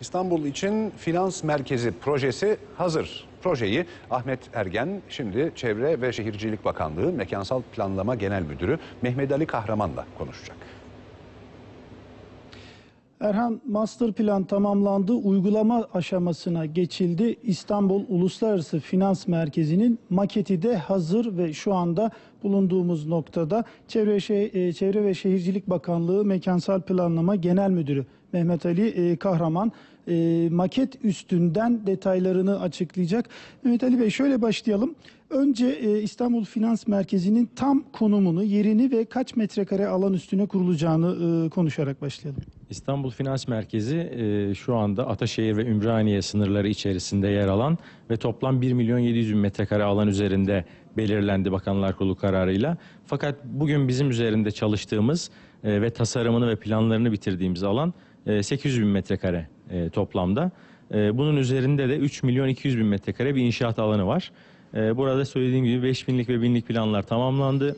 İstanbul için finans merkezi projesi hazır. Projeyi Ahmet Ergen şimdi Çevre ve Şehircilik Bakanlığı Mekansal Planlama Genel Müdürü Mehmet Ali Kahraman'la konuşacak. Erhan master plan tamamlandı. Uygulama aşamasına geçildi. İstanbul Uluslararası Finans Merkezi'nin maketi de hazır ve şu anda bulunduğumuz noktada Çevre, Şe e, Çevre ve Şehircilik Bakanlığı Mekansal Planlama Genel Müdürü Mehmet Ali e, Kahraman e, maket üstünden detaylarını açıklayacak. Mehmet Ali Bey şöyle başlayalım. Önce İstanbul Finans Merkezi'nin tam konumunu, yerini ve kaç metrekare alan üstüne kurulacağını konuşarak başlayalım. İstanbul Finans Merkezi şu anda Ataşehir ve Ümraniye sınırları içerisinde yer alan ve toplam 1 milyon 700 bin metrekare alan üzerinde belirlendi Bakanlar Kurulu kararıyla. Fakat bugün bizim üzerinde çalıştığımız e, ve tasarımını ve planlarını bitirdiğimiz alan e, 800 bin metrekare e, toplamda. E, bunun üzerinde de 3 milyon 200 bin metrekare bir inşaat alanı var. E, burada söylediğim gibi 5 binlik ve binlik planlar tamamlandı.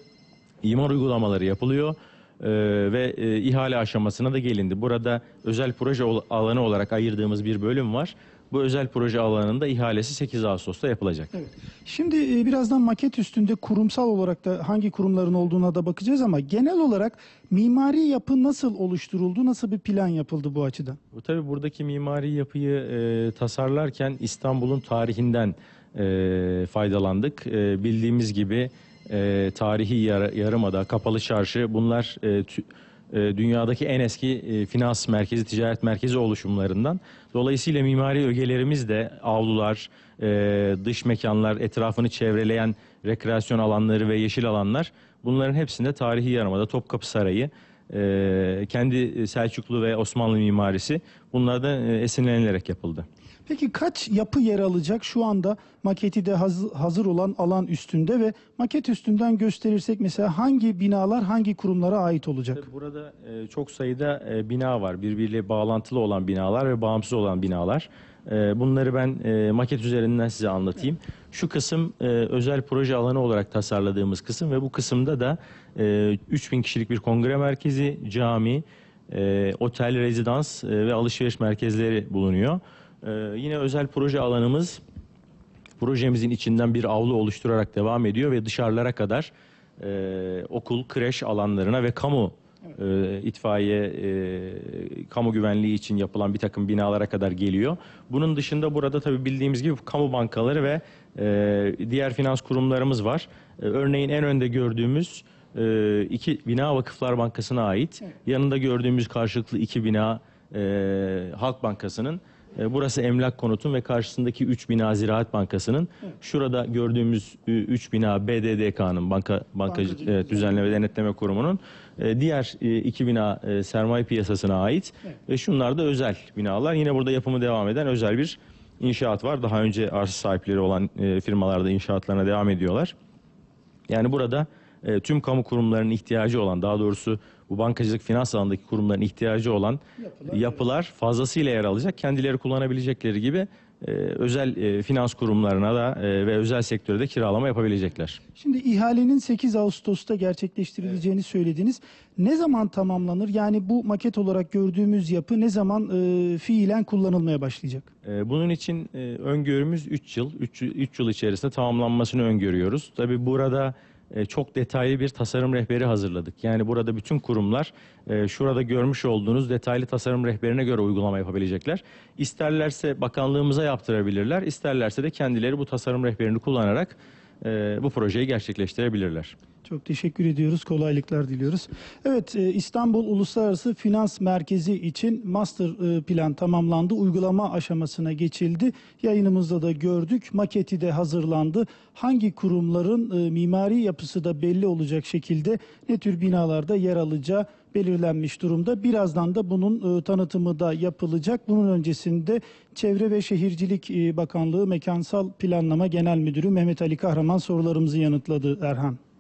İmar uygulamaları yapılıyor. Ee, ve e, ihale aşamasına da gelindi. Burada özel proje alanı olarak ayırdığımız bir bölüm var. Bu özel proje alanında ihalesi 8 Ağustos'ta yapılacak. Evet. Şimdi e, birazdan maket üstünde kurumsal olarak da hangi kurumların olduğuna da bakacağız ama genel olarak mimari yapı nasıl oluşturuldu, nasıl bir plan yapıldı bu açıdan? Tabii buradaki mimari yapıyı e, tasarlarken İstanbul'un tarihinden e, faydalandık. E, bildiğimiz gibi e, tarihi yar yarımada, kapalı çarşı bunlar... E, e, dünyadaki en eski e, finans merkezi, ticaret merkezi oluşumlarından. Dolayısıyla mimari ögelerimiz de avlular, e, dış mekanlar, etrafını çevreleyen rekreasyon alanları ve yeşil alanlar bunların hepsinde tarihi yarımada Topkapı Sarayı, kendi Selçuklu ve Osmanlı mimarisi bunlardan esinlenilerek yapıldı. Peki kaç yapı yer alacak şu anda maketi de hazır olan alan üstünde ve maket üstünden gösterirsek mesela hangi binalar hangi kurumlara ait olacak? Burada e, çok sayıda e, bina var. Birbiriyle bağlantılı olan binalar ve bağımsız olan binalar. E, bunları ben maket üzerinden size anlatayım. Şu kısım özel proje alanı olarak tasarladığımız kısım ve bu kısımda da 3000 kişilik bir kongre merkezi, cami, otel, rezidans ve alışveriş merkezleri bulunuyor. Ee, yine özel proje alanımız projemizin içinden bir avlu oluşturarak devam ediyor ve dışarılara kadar e, okul, kreş alanlarına ve kamu e, itfaiye e, kamu güvenliği için yapılan bir takım binalara kadar geliyor. Bunun dışında burada tabii bildiğimiz gibi kamu bankaları ve e, diğer finans kurumlarımız var. E, örneğin en önde gördüğümüz e, iki bina Vakıflar Bankası'na ait. Evet. Yanında gördüğümüz karşılıklı iki bina e, Halk Bankası'nın e, burası Emlak Konut'un ve karşısındaki 3 bina Ziraat Bankası'nın. Şurada gördüğümüz 3 bina BDDK'nın Banka banka Bankacı e, Düzenleme ve Denetleme Kurumu'nun. E, diğer 2 bina sermaye piyasasına ait. Evet. Ve şunlar da özel binalar. Yine burada yapımı devam eden özel bir inşaat var. Daha önce arsa sahipleri olan firmalarda inşaatlarına devam ediyorlar. Yani burada tüm kamu kurumlarının ihtiyacı olan daha doğrusu bu bankacılık finans alanındaki kurumların ihtiyacı olan yapılar, yapılar fazlasıyla yer alacak. Kendileri kullanabilecekleri gibi e, özel e, finans kurumlarına da e, ve özel sektöre de kiralama yapabilecekler. Şimdi ihalenin 8 Ağustos'ta gerçekleştirileceğini evet. söylediniz. Ne zaman tamamlanır? Yani bu maket olarak gördüğümüz yapı ne zaman e, fiilen kullanılmaya başlayacak? E, bunun için e, öngörümüz 3 yıl. 3 yıl içerisinde tamamlanmasını öngörüyoruz. Tabii burada e, çok detaylı bir tasarım rehberi hazırladık. Yani burada bütün kurumlar e, şurada görmüş olduğunuz detaylı tasarım rehberine göre uygulama yapabilecekler. İsterlerse bakanlığımıza yaptırabilirler, isterlerse de kendileri bu tasarım rehberini kullanarak e, bu projeyi gerçekleştirebilirler. Çok teşekkür ediyoruz. Kolaylıklar diliyoruz. Evet e, İstanbul Uluslararası Finans Merkezi için master e, plan tamamlandı. Uygulama aşamasına geçildi. Yayınımızda da gördük. Maketi de hazırlandı. Hangi kurumların e, mimari yapısı da belli olacak şekilde ne tür binalarda yer alacağı belirlenmiş durumda. Birazdan da bunun e, tanıtımı da yapılacak. Bunun öncesinde Çevre ve Şehircilik e, Bakanlığı Mekansal Planlama Genel Müdürü Mehmet Ali Kahraman sorularımızı yanıtladı Erhan.